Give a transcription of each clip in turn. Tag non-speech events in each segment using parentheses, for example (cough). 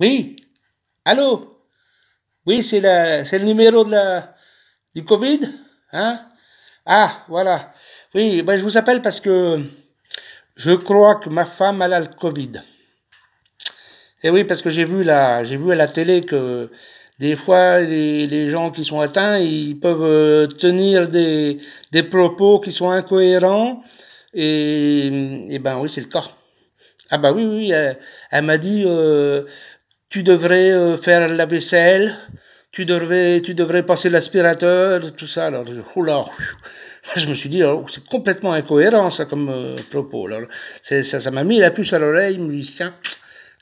Oui Allô Oui, c'est le numéro de la, du Covid Hein Ah, voilà. Oui, ben, je vous appelle parce que je crois que ma femme a le Covid. Et eh oui, parce que j'ai vu, la, vu à la télé que des fois, les, gens qui sont atteints, ils peuvent euh, tenir des, propos qui sont incohérents. Et, et ben oui, c'est le cas. Ah bah oui, oui, elle, m'a dit, euh, tu devrais euh, faire la vaisselle, tu devrais, tu devrais passer l'aspirateur, tout ça. Alors, oula, (laughs) je me suis dit, c'est complètement incohérent ça comme euh, propos. Alors, ça, ça m'a mis la puce à l'oreille, je me dit, tiens,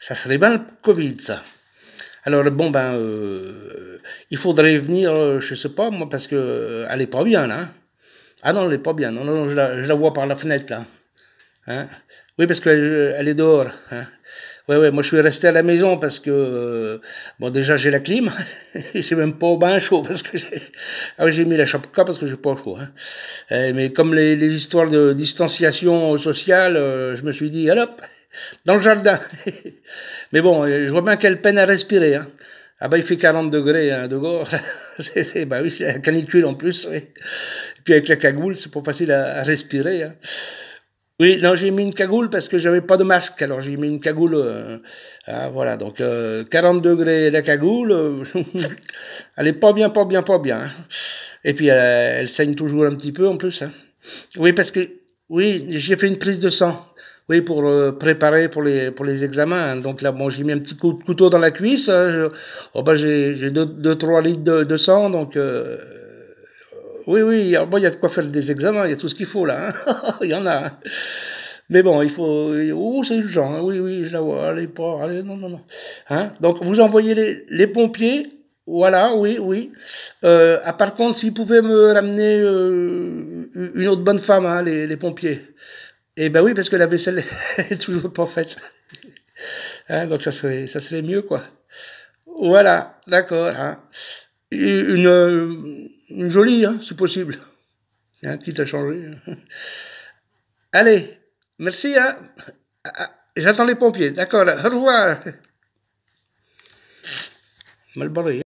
ça serait bien le Covid ça. Alors bon ben, euh, il faudrait venir, je sais pas moi, parce que elle est pas bien là. Hein. Ah non, elle est pas bien. Non, non, je la vois par la fenêtre là. Hein. oui, parce qu'elle euh, elle est dehors. Hein ouais, moi je suis resté à la maison parce que, euh, bon, déjà j'ai la clim, (laughs) et j'ai même pas au bain chaud parce que j'ai, ah, j'ai mis la chapka parce que j'ai pas chaud. Hein. Eh, mais comme les, histoires de distanciation sociale, euh, je me suis dit, hop, dans le jardin. (laughs) mais bon, je vois bien qu'elle peine à respirer. Hein. ah ben il fait 40 degrés hein, de (laughs) c'est, bah oui, c'est la canicule en plus. Et puis avec la cagoule, c'est pas facile à, respirer. Oui, non, j'ai mis une cagoule parce que j'avais pas de masque. Alors j'ai mis une cagoule. ah, voilà, donc euh, 40 degrés la cagoule. Euh, (laughs) elle est pas bien, pas bien, pas bien. Hein. Et puis elle saigne toujours un petit peu en plus. Hein. Oui, parce que oui, j'ai fait une prise de sang. Oui, pour euh, préparer pour les pour les examens. Donc là, bon, j'ai mis un petit coup de couteau dans la cuisse. oh ben j'ai j'ai deux, trois litres de, de sang, donc. Oui, oui, il y a de quoi faire des examens, il y a tout ce qu'il faut là. Hein. (laughs) Il y en a. Hein. mais bon, il faut. Oh, c'est le genre. Hein. oui, oui, je la vois. Allez, pas. Allez, non, non, non. Hein Donc, vous envoyez les, les pompiers. Voilà, oui, oui. Euh, ah, par contre, s'ils pouvaient me ramener euh, une autre bonne femme, hein, les, les, pompiers. Eh ben oui, parce que la vaisselle (laughs) est toujours pas faite. donc, ça serait, ça serait mieux, quoi. Voilà, d'accord. Une. Euh, une jolie, hein, si possible. Hein, quitte à changer. Allez, merci. Hein. Ah, ah, j'attends les pompiers. D'accord, au revoir. Mal barré. Hein.